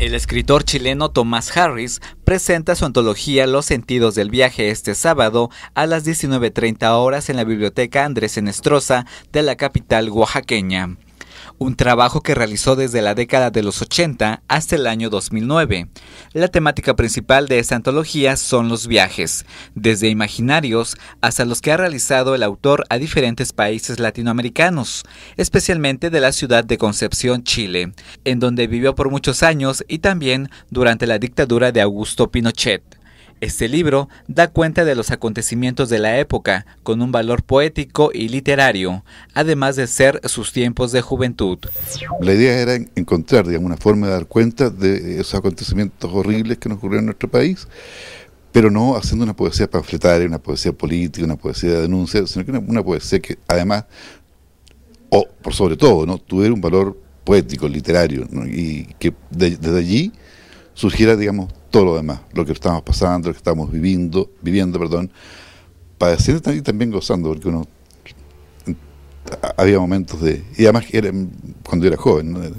El escritor chileno Tomás Harris presenta su antología Los sentidos del viaje este sábado a las 19.30 horas en la biblioteca Andrés Enestrosa de la capital oaxaqueña un trabajo que realizó desde la década de los 80 hasta el año 2009. La temática principal de esta antología son los viajes, desde imaginarios hasta los que ha realizado el autor a diferentes países latinoamericanos, especialmente de la ciudad de Concepción, Chile, en donde vivió por muchos años y también durante la dictadura de Augusto Pinochet. Este libro da cuenta de los acontecimientos de la época con un valor poético y literario, además de ser sus tiempos de juventud. La idea era encontrar digamos, una forma de dar cuenta de esos acontecimientos horribles que nos ocurrieron en nuestro país, pero no haciendo una poesía panfletaria, una poesía política, una poesía de denuncia, sino que una, poesía que además, o por sobre todo, ¿no? tuviera un valor poético, literario, y que desde allí surgiera, digamos, todo lo demás, lo que estamos pasando, lo que estamos viviendo, viviendo, perdón, padeciendo y también gozando, porque uno había momentos de y además era cuando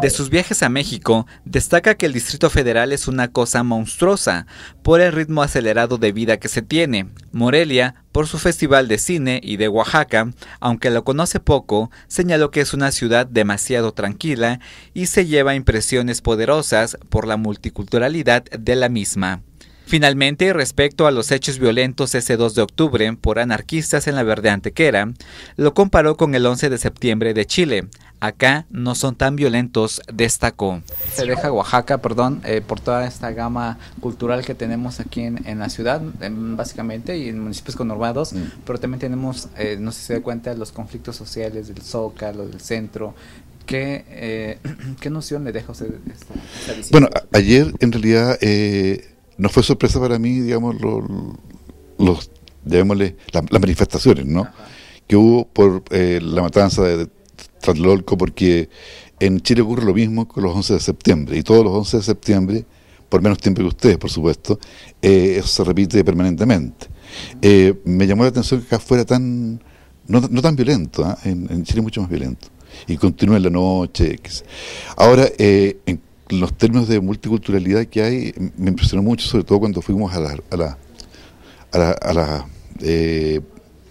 De sus viajes a México, destaca que el Distrito Federal es una cosa monstruosa por el ritmo acelerado de vida que se tiene. Morelia, por su festival de cine y de Oaxaca, aunque lo conoce poco, señaló que es una ciudad demasiado tranquila y se lleva impresiones poderosas por la multiculturalidad de la misma. Finalmente, respecto a los hechos violentos ese 2 de octubre por anarquistas en la Verde Antequera, lo comparó con el 11 de septiembre de Chile, acá no son tan violentos, destacó. Se deja Oaxaca, perdón, eh, por toda esta gama cultural que tenemos aquí en, la ciudad, básicamente, y en municipios conurbados, mm. pero también tenemos, eh, no sé si se da cuenta, los conflictos sociales del Zócalo, del centro. ¿Qué, eh, ¿qué noción le deja usted de esta Bueno, ayer en realidad no fue sorpresa para mí, digamos, los, las manifestaciones, ¿no? Que hubo por la matanza de loco porque en Chile ocurre lo mismo con los 11 de septiembre y todos los 11 de septiembre, por menos tiempo que ustedes, por supuesto, eh, se repite permanentemente. Eh, me llamó la atención que acá fuera tan, no, no tan violento, ¿ah? en, Chile mucho más violento y continúa en la noche. Ahora, eh, en los términos de multiculturalidad que hay, me impresionó mucho, sobre todo cuando fuimos a la, a la, a la,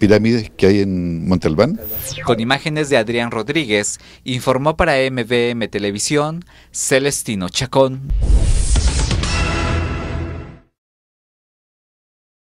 pirámides que hay en Montalbán. Con imágenes de Adrián Rodríguez, informó para MVM Televisión Celestino Chacón.